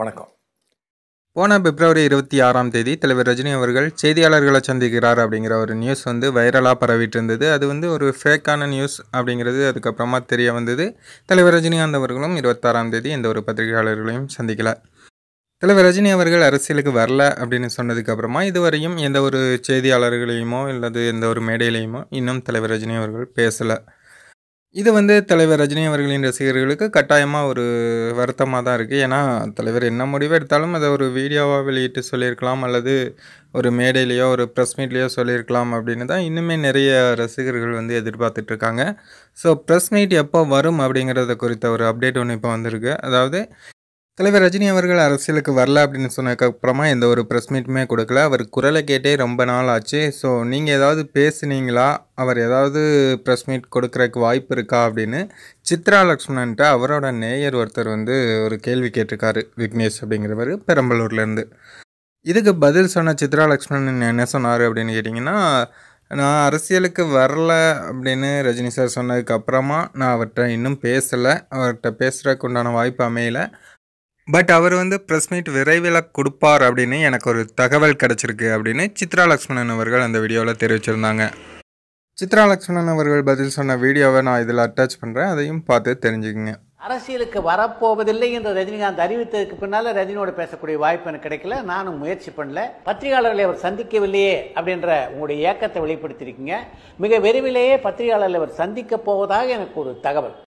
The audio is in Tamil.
வணக்கம் போன பிப்ரவரி இருபத்தி ஆறாம் தேதி தலைவர் ரஜினி அவர்கள் செய்தியாளர்களை சந்திக்கிறார் அப்படிங்கிற ஒரு நியூஸ் வந்து வைரலாக பரவிட்டு இருந்தது அது வந்து ஒரு ஃபேக்கான நியூஸ் அப்படிங்கிறது அதுக்கப்புறமா தெரிய வந்தது தலைவர் ரஜினிகாந்த் அவர்களும் இருபத்தாறாம் தேதி எந்த ஒரு பத்திரிகையாளர்களையும் சந்திக்கல தலைவர் ரஜினி அவர்கள் அரசியலுக்கு வரல அப்படின்னு சொன்னதுக்கப்புறமா இதுவரையும் எந்த ஒரு செய்தியாளர்களையுமோ அல்லது எந்த ஒரு மேடையிலையுமோ இன்னும் தலைவர் ரஜினி அவர்கள் பேசலை இது வந்து தலைவர் ரஜினி அவர்களின் ரசிகர்களுக்கு கட்டாயமாக ஒரு வருத்தமாக தான் இருக்குது ஏன்னா தலைவர் என்ன முடிவு எடுத்தாலும் அதை ஒரு வீடியோவாக வெளியிட்டு சொல்லியிருக்கலாம் அல்லது ஒரு மேடையிலையோ ஒரு ப்ரெஸ் மீட்லேயோ சொல்லியிருக்கலாம் அப்படின்னு தான் இன்னுமே நிறைய ரசிகர்கள் வந்து எதிர்பார்த்துட்ருக்காங்க ஸோ ப்ரெஸ் மீட் எப்போ வரும் அப்படிங்கிறத குறித்த ஒரு அப்டேட் ஒன்று இப்போ வந்திருக்கு அதாவது தலைவர் ரஜினி அவர்கள் அரசியலுக்கு வரல அப்படின்னு சொன்னதுக்கப்புறமா எந்த ஒரு ப்ரெஸ் மீட்டுமே கொடுக்கல அவர் குரலை கேட்டே ரொம்ப நாள் ஆச்சு ஸோ நீங்கள் ஏதாவது பேசுனீங்களா அவர் ஏதாவது ப்ரெஸ் மீட் கொடுக்குறக்கு வாய்ப்பு இருக்கா அப்படின்னு சித்ரா லக்ஷ்மணன்ட்ட அவரோட நேயர் ஒருத்தர் வந்து ஒரு கேள்வி கேட்டிருக்காரு விக்னேஷ் அப்படிங்கிறவர் பெரம்பலூர்லேருந்து இதுக்கு பதில் சொன்ன சித்ரா லக்ஷ்மணன் என்ன சொன்னார் அப்படின்னு கேட்டிங்கன்னா நான் அரசியலுக்கு வரல அப்படின்னு ரஜினி சார் சொன்னதுக்கப்புறமா நான் அவர்கிட்ட இன்னும் பேசலை அவர்கிட்ட பேசுகிறதுக்கு உண்டான வாய்ப்பு அமையலை பட் அவர் வந்து ப்ரெஸ் மீட் விரைவில் கொடுப்பார் அப்படின்னு எனக்கு ஒரு தகவல் கிடச்சிருக்கு அப்படின்னு சித்ரா லக்ஷ்மணன் அவர்கள் அந்த வீடியோவில் தெரிவிச்சிருந்தாங்க சித்ரா லக்ஷ்மணன் அவர்கள் பதில் சொன்ன வீடியோவை நான் இதில் அட்டாச் பண்ணுறேன் அதையும் பார்த்து தெரிஞ்சுக்குங்க அரசியலுக்கு வரப்போவதில்லை என்று ரஜினிகாந்த் அறிவித்ததுக்கு பின்னால் ரஜினியோடு பேசக்கூடிய வாய்ப்பு எனக்கு கிடைக்கல நானும் முயற்சி பண்ணல பத்திரிகையாளர்களை அவர் சந்திக்கவில்லையே அப்படின்ற உங்களுடைய இயக்கத்தை வெளிப்படுத்தியிருக்கீங்க மிக விரைவிலேயே பத்திரிகையாளர்களை அவர் சந்திக்க போவதாக எனக்கு ஒரு தகவல்